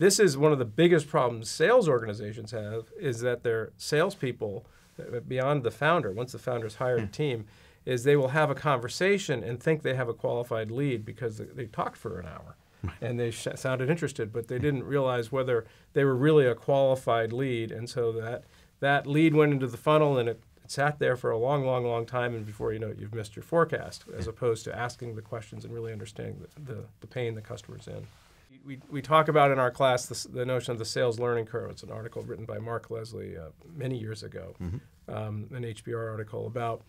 this is one of the biggest problems sales organizations have is that their salespeople, uh, beyond the founder, once the founder's hired a hmm. team, is they will have a conversation and think they have a qualified lead because they, they talked for an hour and they sounded interested, but they didn't realize whether they were really a qualified lead. And so that, that lead went into the funnel and it, it sat there for a long, long, long time. And before you know it, you've missed your forecast as opposed to asking the questions and really understanding the, the, the pain the customer's in. We, we talk about in our class the, the, notion of the sales learning curve. It's an article written by Mark Leslie uh, many years ago, mm-hmm. um, an HBR article about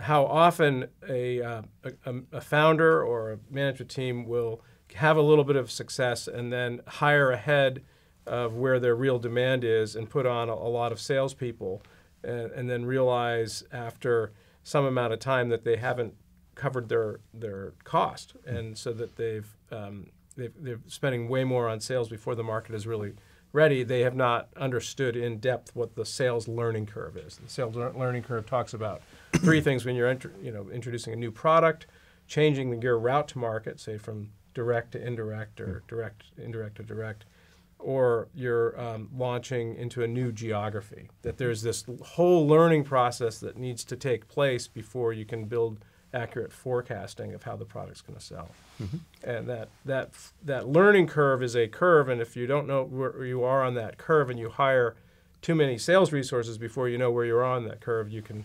how often a, uh, a, a, founder or a management team will have a little bit of success and then hire ahead of where their real demand is and put on a, a lot of salespeople and, and then realize after some amount of time that they haven't covered their their cost mm-hmm. and so that they've um, they're spending way more on sales before the market is really ready. They have not understood in depth what the sales learning curve is. The sales learning curve talks about three things when you're you know introducing a new product, changing your route to market, say from direct to indirect or mm. direct indirect to direct, or you're um, launching into a new geography. That there's this whole learning process that needs to take place before you can build accurate forecasting of how the product's going to sell. Mm-hmm. And that that that learning curve is a curve, and if you don't know where you are on that curve, and you hire too many sales resources before you know where you're on that curve, you can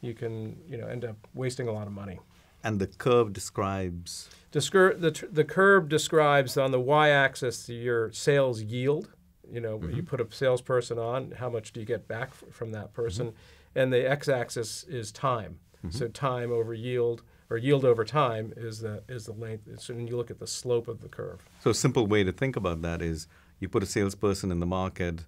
you can you know end up wasting a lot of money. And the curve describes Descur- the the curve describes on the y-axis your sales yield. You know, mm-hmm. you put a salesperson on, how much do you get back f- from that mm-hmm. person, mm-hmm. and the x-axis is time Mm-hmm. So time over yield or yield over time is the is the length. So when you look at the slope of the curve. So a simple way to think about that is you put a salesperson in the market.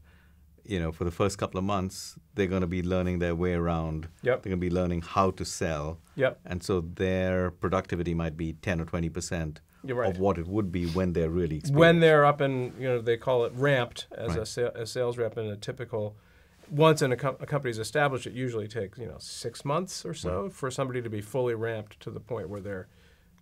You know, for the first couple of months, they're going to be learning their way around. Yep. They're going to be learning how to sell. Yep. And so their productivity might be 10 or 20 percent right. of what it would be when they're really experienced. When they're up and, you know, they call it ramped as right. a, sa- a sales rep in a typical – once a, company a established, it usually takes you know six months or so right. for somebody to be fully ramped to the point where they're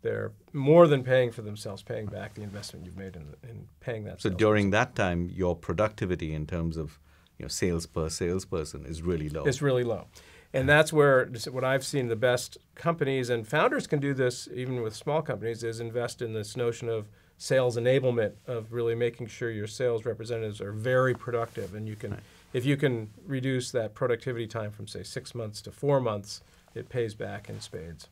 they're more than paying for themselves, paying back the investment you've made in, in paying that. So during that time, your productivity in terms of you know, sales per salesperson is really low. It's really low, and that's where what I've seen the best companies and founders can do this, even with small companies, is invest in this notion of sales enablement of really making sure your sales representatives are very productive and you can. Right if you can reduce that productivity time from say six months to four months, it pays back in spades.